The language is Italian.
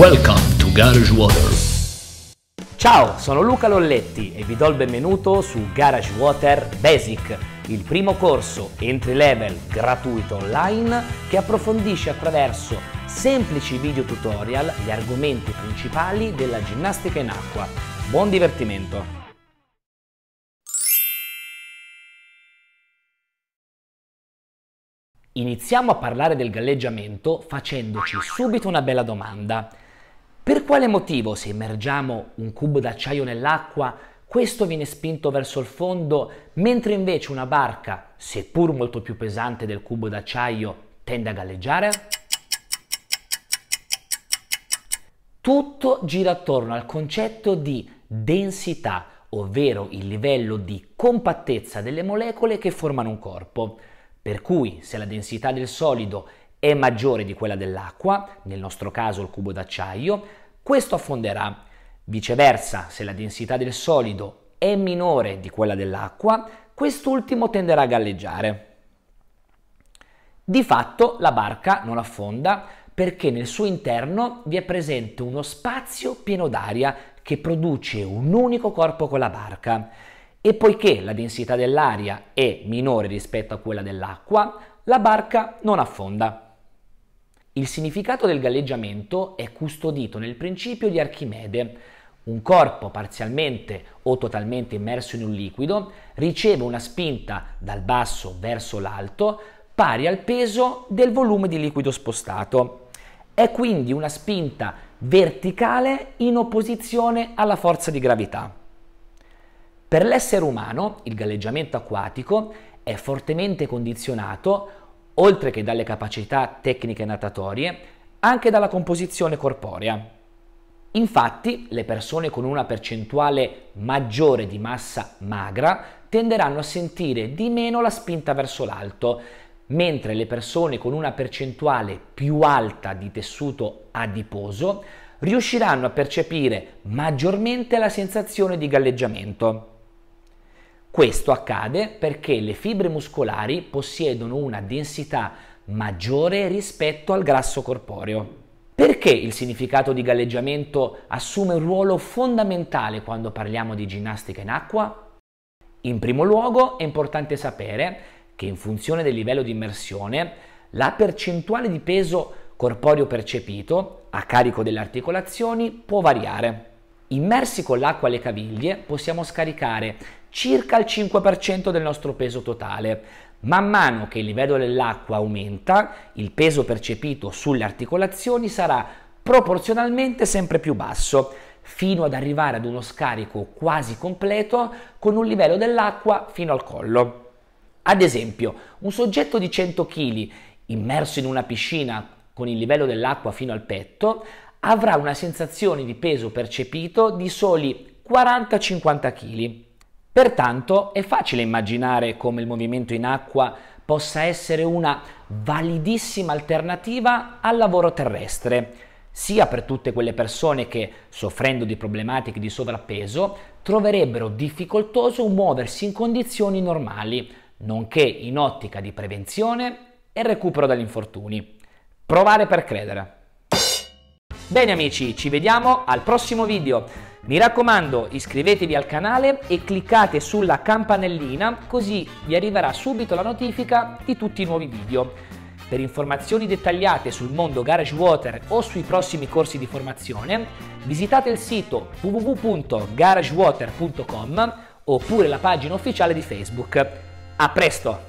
Welcome to Garage Water. Ciao, sono Luca Lolletti e vi do il benvenuto su Garage Water Basic, il primo corso entry level gratuito online che approfondisce attraverso semplici video tutorial gli argomenti principali della ginnastica in acqua. Buon divertimento! Iniziamo a parlare del galleggiamento facendoci subito una bella domanda. Per quale motivo, se immergiamo un cubo d'acciaio nell'acqua, questo viene spinto verso il fondo, mentre invece una barca, seppur molto più pesante del cubo d'acciaio, tende a galleggiare? Tutto gira attorno al concetto di densità, ovvero il livello di compattezza delle molecole che formano un corpo. Per cui, se la densità del solido è maggiore di quella dell'acqua, nel nostro caso il cubo d'acciaio, questo affonderà. Viceversa, se la densità del solido è minore di quella dell'acqua, quest'ultimo tenderà a galleggiare. Di fatto la barca non affonda perché nel suo interno vi è presente uno spazio pieno d'aria che produce un unico corpo con la barca e poiché la densità dell'aria è minore rispetto a quella dell'acqua, la barca non affonda. Il significato del galleggiamento è custodito nel principio di Archimede. Un corpo parzialmente o totalmente immerso in un liquido riceve una spinta dal basso verso l'alto pari al peso del volume di liquido spostato. È quindi una spinta verticale in opposizione alla forza di gravità. Per l'essere umano il galleggiamento acquatico è fortemente condizionato oltre che dalle capacità tecniche natatorie, anche dalla composizione corporea. Infatti, le persone con una percentuale maggiore di massa magra tenderanno a sentire di meno la spinta verso l'alto, mentre le persone con una percentuale più alta di tessuto adiposo riusciranno a percepire maggiormente la sensazione di galleggiamento. Questo accade perché le fibre muscolari possiedono una densità maggiore rispetto al grasso corporeo. Perché il significato di galleggiamento assume un ruolo fondamentale quando parliamo di ginnastica in acqua? In primo luogo è importante sapere che in funzione del livello di immersione la percentuale di peso corporeo percepito a carico delle articolazioni può variare. Immersi con l'acqua alle caviglie possiamo scaricare circa il 5% del nostro peso totale. Man mano che il livello dell'acqua aumenta, il peso percepito sulle articolazioni sarà proporzionalmente sempre più basso, fino ad arrivare ad uno scarico quasi completo con un livello dell'acqua fino al collo. Ad esempio, un soggetto di 100 kg immerso in una piscina con il livello dell'acqua fino al petto avrà una sensazione di peso percepito di soli 40-50 kg. Pertanto è facile immaginare come il movimento in acqua possa essere una validissima alternativa al lavoro terrestre, sia per tutte quelle persone che, soffrendo di problematiche di sovrappeso, troverebbero difficoltoso muoversi in condizioni normali, nonché in ottica di prevenzione e recupero dagli infortuni. Provare per credere. Bene amici, ci vediamo al prossimo video. Mi raccomando iscrivetevi al canale e cliccate sulla campanellina così vi arriverà subito la notifica di tutti i nuovi video. Per informazioni dettagliate sul mondo Garage Water o sui prossimi corsi di formazione, visitate il sito www.garagewater.com oppure la pagina ufficiale di Facebook. A presto!